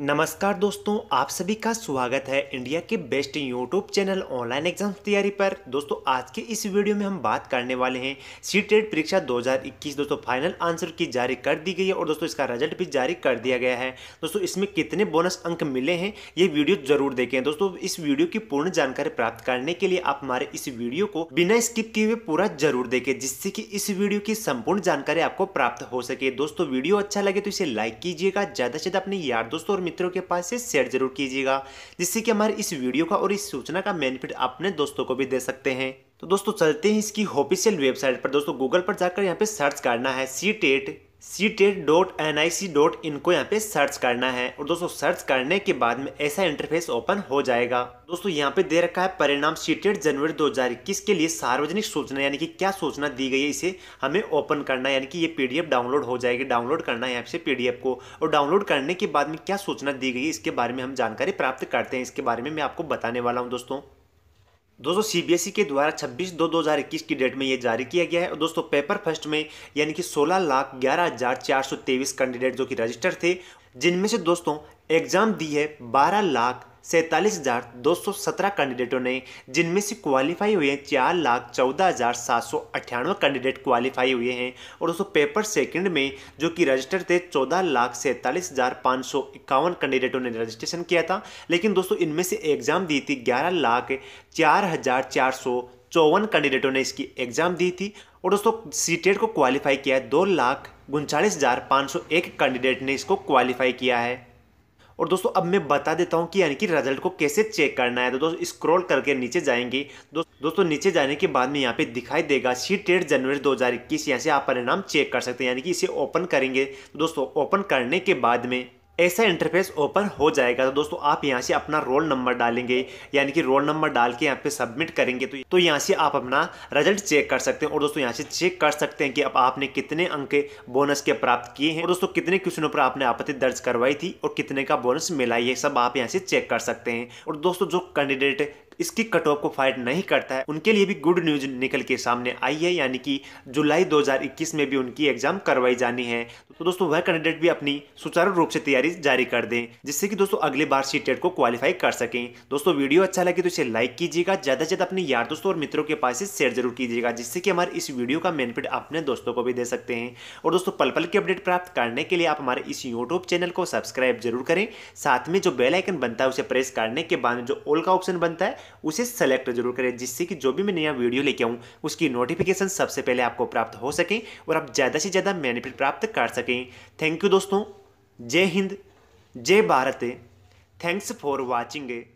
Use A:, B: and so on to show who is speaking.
A: नमस्कार दोस्तों आप सभी का स्वागत है इंडिया के best YouTube channel online exam तैयारी पर दोस्तों आज के इस वीडियो में हम बात करने वाले हैं सी टेट परीक्षा 2021 दोस्तों फाइनल आंसर की जारी कर दी गई है और दोस्तों इसका रिजल्ट भी जारी कर दिया गया है दोस्तों इसमें कितने बोनस अंक मिले हैं ये वीडियो जरूर देखें दोस्तों इस वीडियो की पूर्ण जानकारी प्राप्त करने के लिए आप हमारे इस वीडियो को बिना स्किप किए हुए पूरा जरूर देखें जिससे कि इस वीडियो की संपूर्ण जानकारी आपको प्राप्त हो सके दोस्तों वीडियो अच्छा लगे तो इसे लाइक कीजिएगा ज़्यादा से ज़्यादा अपने यार दोस्तों मित्रों के पास से शेयर जरूर कीजिएगा जिससे कि हमारे इस वीडियो का और इस सूचना का बेनिफिट अपने दोस्तों को भी दे सकते हैं तो दोस्तों चलते हैं इसकी ऑफिशियल वेबसाइट पर दोस्तों गूगल पर जाकर यहाँ पे सर्च करना है C TET C TET dot N I C dot in को यहाँ पे सर्च करना है और दोस्तों सर्च करने के बाद में ऐसा इंटरफेस ओपन हो जाएगा दोस्तों यहाँ पे दे रखा है परिणाम सी टेट जनवरी दो हजार इक्कीस के लिए सार्वजनिक सूचना यानी कि क्या सूचना दी गई है इसे हमें ओपन करना यानी कि ये पीडीएफ डाउनलोड हो जाएगी डाउनलोड करना है यहाँ से पीडीएफ को और डाउनलोड करने के बाद में क्या सूचना दी गई है इसके बारे में हम जानकारी प्राप्त करते हैं इसके बारे में मैं आपको बताने वाला हूँ दोस्तों दोस्तों सीबीएसई e के द्वारा 26 दो 2021 की डेट में ये जारी किया गया है और दोस्तों पेपर फर्स्ट में यानी कि सोलह लाख ग्यारह हजार चार सौ तेईस कैंडिडेट जो कि रजिस्टर थे जिनमें से दोस्तों एग्जाम दी है बारह लाख सैंतालीस हज़ार दो सौ सत्रह कैंडिडेटों ने जिनमें से क्वालिफाई हुए हैं चार लाख चौदह हज़ार सात सौ अट्ठानवे कैंडिडेट क्वालिफाई हुए हैं और दोस्तों पेपर सेकंड में जो कि रजिस्टर थे चौदह लाख सैंतालीस हज़ार पाँच सौ इक्यावन कैंडिडेटों ने रजिस्ट्रेशन किया था लेकिन दोस्तों इनमें से एग्ज़ाम दी थी ग्यारह लाख चार हज़ार चार सौ चौवन कैंडिडेटों ने इसकी एग्ज़ाम दी थी और दोस्तों सीटेट e को क्वालिफाई किया है दो लाख उनचालीस हज़ार पाँच सौ एक कैंडिडेट ने इसको क्वालिफाई किया है और दोस्तों अब मैं बता देता हूँ कि यानी कि रिजल्ट को कैसे चेक करना है तो दोस्तों स्क्रॉल करके नीचे जाएंगे दो, दोस्तों नीचे जाने के बाद में यहाँ पे दिखाई देगा शीट टेट जनवरी 2021 यहाँ से आप परिणाम चेक कर सकते हैं यानी कि इसे ओपन करेंगे तो दोस्तों ओपन करने के बाद में ऐसा इंटरफेस ओपन हो जाएगा तो दोस्तों आप यहाँ से अपना रोल नंबर डालेंगे यानी कि रोल नंबर डाल के यहाँ पे सबमिट करेंगे तो तो यहाँ से आप अपना रिजल्ट चेक कर सकते हैं और दोस्तों यहाँ से चेक कर सकते हैं कि अब आपने कितने अंक बोनस के प्राप्त किए हैं और दोस्तों कितने क्वेश्चनों पर आपने आपत्ति दर्ज करवाई थी और कितने का बोनस मिला ये सब आप यहाँ से चेक कर सकते हैं और दोस्तों जो कैंडिडेट इसकी कट ऑफ को फायर नहीं करता है उनके लिए भी गुड न्यूज निकल के सामने आई है यानी कि जुलाई 2021 में भी उनकी एग्जाम करवाई जानी है तो दोस्तों वह कैंडिडेट भी अपनी सुचारू रूप से तैयारी जारी कर दें जिससे कि दोस्तों अगले बार सी e को क्वालिफाई कर सकें दोस्तों वीडियो अच्छा लगे तो इसे लाइक कीजिएगा ज़्यादा से ज़्यादा अपने यार दोस्तों और मित्रों के पास से शेयर जरूर कीजिएगा जिससे कि हमारे इस वीडियो का बेनिफिट अपने दोस्तों को भी दे सकते हैं और दोस्तों पल पल की अपडेट प्राप्त करने के लिए आप हमारे इस यूट्यूब चैनल को सब्सक्राइब जरूर करें साथ में जो बेल आइकन बनता है उसे प्रेस करने के बाद जो ऑल का ऑप्शन बनता है उसे सेलेक्ट जरूर करें जिससे कि जो भी मैं नया वीडियो लेके आऊँ उसकी नोटिफिकेशन सबसे पहले आपको प्राप्त हो सके और आप ज़्यादा से ज़्यादा बेनिफिट प्राप्त कर सकें थैंक यू दोस्तों जय हिंद जय भारत थैंक्स फॉर वॉचिंग